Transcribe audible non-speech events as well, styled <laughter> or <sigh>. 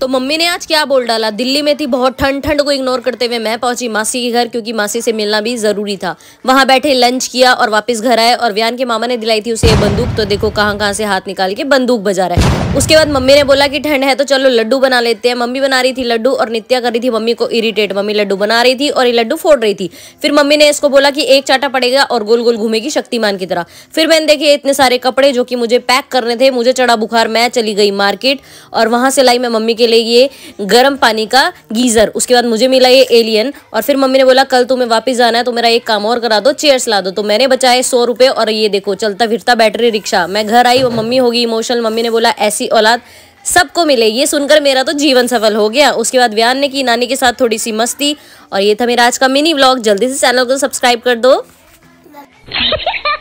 तो मम्मी ने आज क्या बोल डाला दिल्ली में थी बहुत ठंड ठंड को इग्नोर करते हुए मैं पहुंची मासी के घर क्योंकि मासी से मिलना भी जरूरी था वहां बैठे लंच किया और वापस घर आए और व्यान के मामा ने दिलाई थी उसे ये बंदूक तो देखो कहां कहां से हाथ निकाल के बंदूक बजा रहा है उसके बाद मम्मी ने बोला कि ठंड है तो चलो लड्डू बना लेते हैं मम्मी बना रही थी लड्डू और नित्या कर रही थी मम्मी को इरिटेट मम्मी लड्डू बना रही थी और ये लड्डू फोड़ रही थी फिर मम्मी ने इसको बोला कि एक चाटा पड़ेगा और गोल गोल घूमेगी शक्तिमान की तरह फिर मैंने देखे इतने सारे कपड़े जो कि मुझे पैक करने थे मुझे चढ़ा बुखार मैं चली गई मार्केट और वहां से लाई मैं मम्मी के लिए ये गर्म पानी का गीज़र उसके बाद मुझे मिला ये एलियन और फिर मम्मी ने बोला कल तुम्हें वापस जाना है तो मेरा एक काम और करा दो चेयर्स ला दो तो मैंने बचाए सौ रुपये और ये देखो चलता फिरता बैटरी रिक्शा मैं घर आई मम्मी होगी इमोशनल मम्मी ने बोला ऐसी औलाद सबको मिले ये सुनकर मेरा तो जीवन सफल हो गया उसके बाद व्यान ने की नानी के साथ थोड़ी सी मस्ती और ये था मेरा आज का मिनी ब्लॉग जल्दी से चैनल को सब्सक्राइब कर दो <laughs>